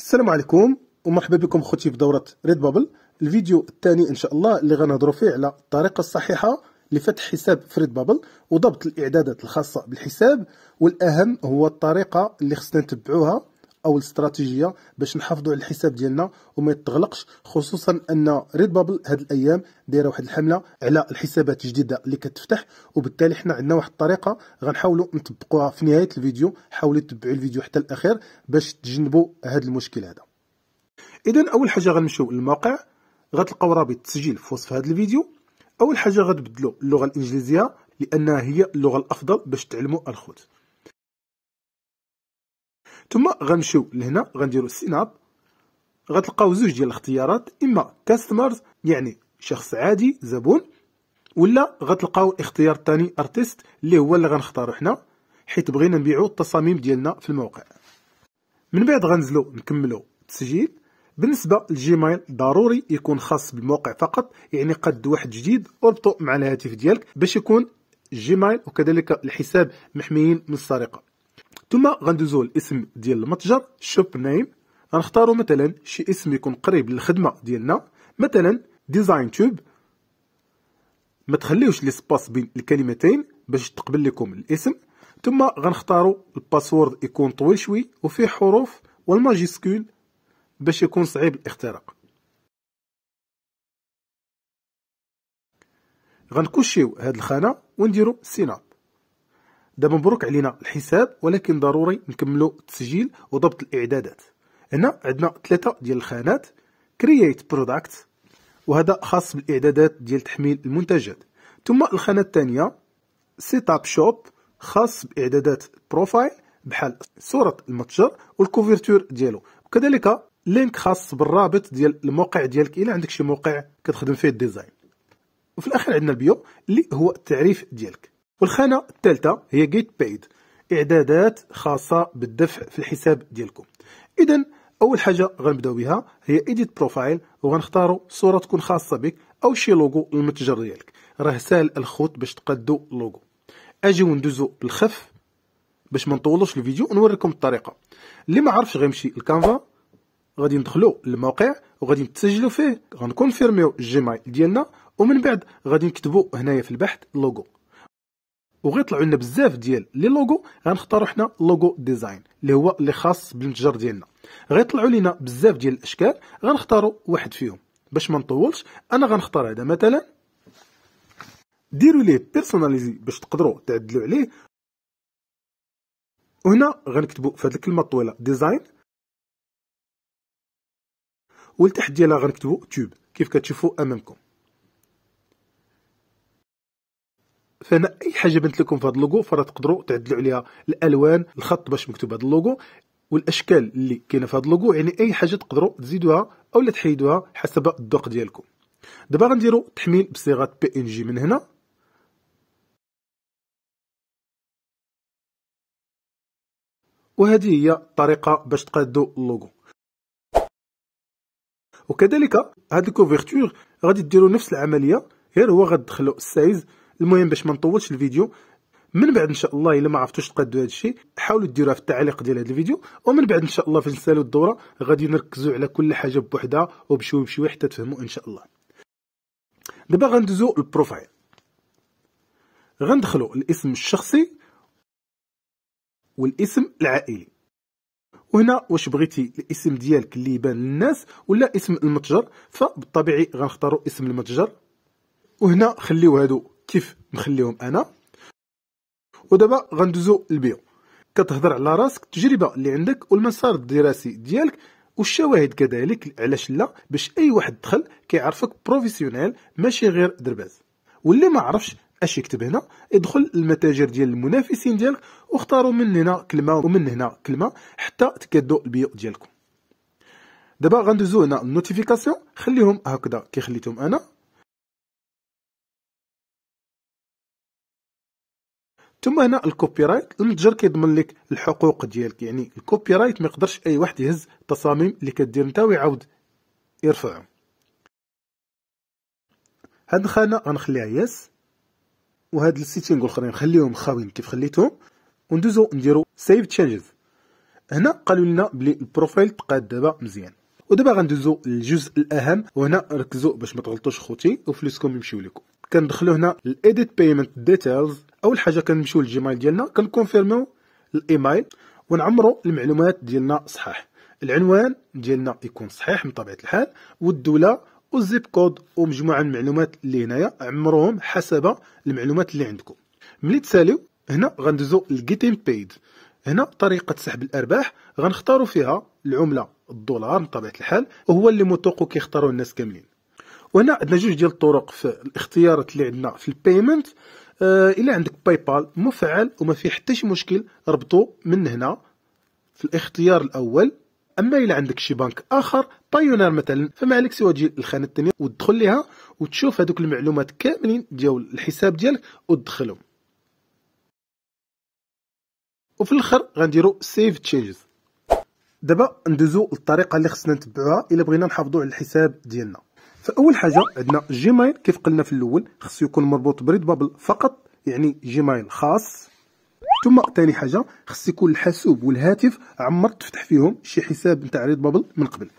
السلام عليكم ومرحبا بكم خوتي في دورة ريد بابل الفيديو الثاني ان شاء الله اللي غنهضروا فيه على الطريقة الصحيحة لفتح حساب في ريد بابل وضبط الاعدادات الخاصة بالحساب والاهم هو الطريقة اللي خصنا نتبعوها او الاستراتيجيه باش نحافظوا على الحساب ديالنا وما يتغلقش خصوصا ان ريد بابل هاد الايام دايره واحد الحمله على الحسابات الجديده اللي كتفتح وبالتالي حنا عندنا واحد الطريقه غنحاولوا نطبقوها في نهايه الفيديو حاولوا تتبعوا الفيديو حتى الاخير باش تجنبوا هاد المشكل هذا اذا اول حاجه غنمشيو للموقع غتلقاو رابط التسجيل في وصف هذا الفيديو اول حاجه غتبدلوا اللغه الانجليزيه لانها هي اللغه الافضل باش تعلموا الخوت ثم غنمشيو لهنا غنديرو سيناب غتلقاو زوج ديال الاختيارات اما كاستمرز يعني شخص عادي زبون ولا غتلقاو الاختيار الثاني ارتست اللي هو اللي غنختارو حنا حيت بغينا نبيعو التصاميم ديالنا في الموقع من بعد غنزلو نكملو التسجيل بالنسبه للجيميل ضروري يكون خاص بالموقع فقط يعني قد واحد جديد اربطو مع الهاتف ديالك باش يكون الجيميل وكذلك الحساب محميين من السرقه ثم غندوزو الاسم ديال المتجر شوب نيم غنختارو مثلا شي اسم يكون قريب للخدمه ديالنا مثلا ديزاين تيوب ما تخليوش ليسباس بين الكلمتين باش تقبل لكم الاسم ثم غنختارو الباسورد يكون طويل شوي وفيه حروف والماجيسكول باش يكون صعيب الاختراق غنكوشيو هاد الخانه ونديرو سيناب دابا مبروك علينا الحساب ولكن ضروري نكملو التسجيل وضبط الاعدادات هنا عندنا ثلاثه ديال الخانات كرييت برودكت وهذا خاص بالاعدادات ديال تحميل المنتجات ثم الخانه الثانيه سيت اب شوب خاص باعدادات بروفايل بحال صوره المتجر والكوفرتور ديالو وكذلك لينك خاص بالرابط ديال الموقع ديالك الا عندك شي موقع كتخدم فيه الديزاين وفي الاخر عندنا البيو اللي هو التعريف ديالك والخانه الثالثه هي جيت بايد اعدادات خاصه بالدفع في الحساب ديالكم اذا اول حاجه غنبداو بها هي ايديت بروفايل وغنختاروا صوره تكون خاصه بك او شي لوغو للمتجر ديالك راه ساهل الخوت باش تقدو لوغو اجيو ندوزو الخف باش ما نطولوش الفيديو ونوريكم الطريقه اللي ما عرفش غيمشي لكانفا غادي ندخلو للموقع وغادي نتسجلو فيه غنكونفيرميو الجيميل ديالنا ومن بعد غادي نكتبو هنايا في البحث لوغو وغيطلعوا لنا بزاف ديال لي لوغو غنختاروا حنا لوغو ديزاين اللي هو اللي خاص بالمتجر ديالنا غيطلعوا لنا بزاف ديال الاشكال غنختاروا واحد فيهم باش ما نطولش انا غنختار هذا مثلا ديروا ليه بيرسوناليزي باش تقدروا تعدلوا عليه وهنا غنكتبوا في هذه الكلمه الطويله ديزاين والتحت ديالها غنكتبوا تيوب كيف كتشوفوا امامكم فانا اي حاجه بنت لكم في هذا اللوغو فراه تقدروا تعدلوا عليها الالوان الخط باش مكتوب هذا اللوغو والاشكال اللي كاينه في هذا اللوغو يعني اي حاجه تقدروا تزيدوها اولا تحيدوها حسب الذوق ديالكم دابا غنديروا تحميل بصيغه بي ان جي من هنا وهذه هي الطريقه باش تقادوا اللوغو وكذلك هاد الكوفرتور غادي ديروا نفس العمليه غير هو غتدخلوا السايز المهم باش ما نطولش الفيديو من بعد ان شاء الله الا ما عرفتوش تقادوا هذا الشيء حاولوا ديروها في التعليق ديال هذا الفيديو ومن بعد ان شاء الله فاش نسالوا الدوره غادي نركزوا على كل حاجه بوحدها وبشوي بشوي حتى تفهموا ان شاء الله دابا غندوزو البروفايل غندخلوا الاسم الشخصي والاسم العائلي وهنا واش بغيتي الاسم ديالك اللي يبان للناس ولا اسم المتجر فبالطبيعي غنختاروا اسم المتجر وهنا خليو هادو كيف نخليهم انا ودابا غندوزو للبيو كتهضر على راسك التجربه اللي عندك والمسار الدراسي ديالك والشواهد كذلك علاش لا باش اي واحد دخل كيعرفك بروفيسيونيل ماشي غير درباز واللي ما عرفش اش يكتب هنا ادخل المتاجر ديال المنافسين ديالك واختاروا من هنا كلمه ومن هنا كلمه حتى تكادوا البيو ديالكم دابا غندوزو هنا النوتيفيكاسيون خليهم هكذا كي خليتهم انا ثم هنا الكوبي رايت الجر كيضمن لك الحقوق ديالك يعني الكوبي رايت ما يقدرش اي واحد يهز التصاميم اللي كدير انت ويعاود يرفعهم هاد الخانه غنخليها يس وهاد السيتينغ الاخرين نخليهم خاوين كيف خليتهم وندوزو نديرو سيف تشينجز هنا قالوا لنا بلي البروفايل تقاد دابا مزيان ودابا غندوزو للجزء الاهم وهنا ركزوا باش ما تغلطوش خوتي وفلوسكم يمشيو لكم كندخلو هنا الايديت بيمنت ديتيلز اول حاجه كنمشيو للجيميل ديالنا كنكونفيرميو الايميل ونعمرو المعلومات ديالنا صحاح العنوان ديالنا يكون صحيح من طبيعه الحال والدوله والزيب كود ومجموعه من المعلومات اللي هنايا عمروهم حسب المعلومات اللي عندكم ملي تساليو هنا غندوزو لجيتين بيد هنا طريقه سحب الارباح غنختاروا فيها العمله الدولار بطبيعه الحال وهو اللي متوقع كيختاروا الناس كاملين وهنا عندنا جوج ديال الطرق في الاختيارات اللي عندنا في البيمنت آه، الى عندك باي بال مفعل وما فيه حتى شي مشكل ربطو من هنا في الاختيار الاول اما الى عندك شي بنك اخر بايونير مثلا فما عليك سوا تجي الخانه الثانيه وتدخل ليها وتشوف هذوك المعلومات كاملين ديال الحساب ديالك وتدخلهم وفي الاخر غنديرو سيف تشينجز دابا ندوزو للطريقه اللي خصنا نتبعوها الا بغينا نحافظو على الحساب ديالنا فاول حاجه عندنا جيميل كيف قلنا في الاول خصو يكون مربوط بريد بابل فقط يعني جيميل خاص ثم ثاني حاجه خص يكون الحاسوب والهاتف عمر تفتح فيهم شي حساب نتاع ريد بابل من قبل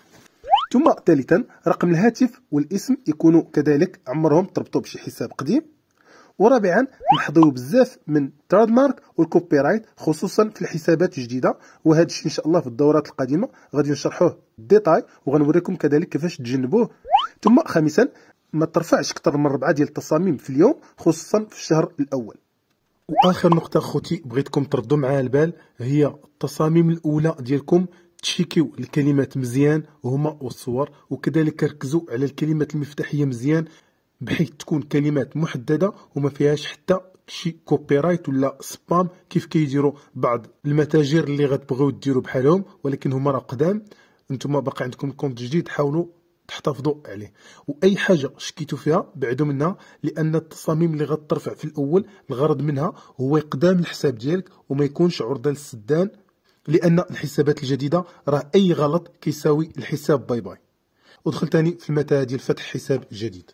ثم ثالثا رقم الهاتف والاسم يكونوا كذلك عمرهم تربطوا بشي حساب قديم ورابعا نحظيو بزاف من تراد مارك والكوبي رايت خصوصا في الحسابات الجديده وهذا الشيء ان شاء الله في الدورات القادمه غادي نشرحوه ديتاي وغنوريكم كذلك كيفاش تجنبوه ثم خامسا ما ترفعش اكثر من ربعه ديال التصاميم في اليوم خصوصا في الشهر الاول واخر نقطه خوتي بغيتكم تردوا معها البال هي التصاميم الاولى ديالكم تشيكيو الكلمات مزيان هما والصور وكذلك ركزوا على الكلمات المفتاحيه مزيان بحيث تكون كلمات محدده وما فيهاش حتى شي كوبي رايت ولا سبام كيف كيديروا بعض المتاجر اللي غتبغيو ديروا بحالهم ولكن هما راه قدام نتوما باقي عندكم كونت جديد حاولوا تحتفظوا عليه واي حاجه شكيتوا فيها بعدوا منها لان التصاميم اللي غترفع في الاول الغرض منها هو يقدام الحساب ديالك وما يكونش عرضه للسدان لان الحسابات الجديده راه اي غلط كيساوي الحساب باي باي ودخل تاني في المتاهه ديال فتح حساب جديد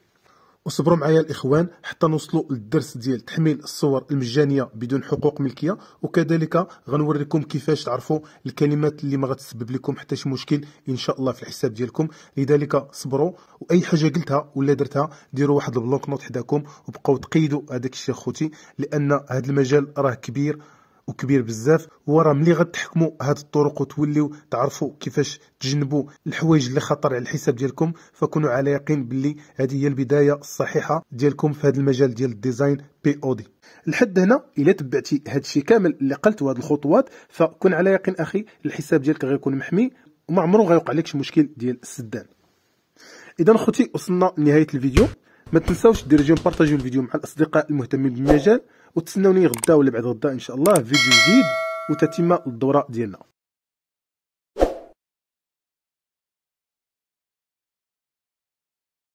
وصبروا معايا الاخوان حتى نوصلوا للدرس ديال تحميل الصور المجانيه بدون حقوق ملكيه وكذلك غنوريكم كيفاش تعرفوا الكلمات اللي ما غتسبب لكم حتى شي مشكل ان شاء الله في الحساب ديالكم لذلك صبروا واي حاجه قلتها ولا درتها ديروا واحد البلوك نوت حداكم وبقاو تقيدوا هذاك الشيء اخوتي لان هذا المجال راه كبير وكبير بزاف وراه ملي غتحكموا هاد الطرق وتوليو تعرفوا كيفاش تجنبوا الحوايج اللي خطر على الحساب ديالكم فكونوا على يقين باللي هذه هي البدايه الصحيحه ديالكم في هذا المجال ديال الديزاين بي او دي لحد هنا الا تبعتي الشيء كامل اللي قلت وهاد الخطوات فكن على يقين اخي الحساب ديالك غيكون محمي وما عمره غيوقع لك شي مشكل ديال السدان اذا خوتي وصلنا لنهايه الفيديو ما تنساوش ديروا جيم بارطاجيو الفيديو مع الاصدقاء المهتمين بالمجال وتسناوني غدا ولا بعد غدا ان شاء الله فيديو جديد وتتم الدوره ديالنا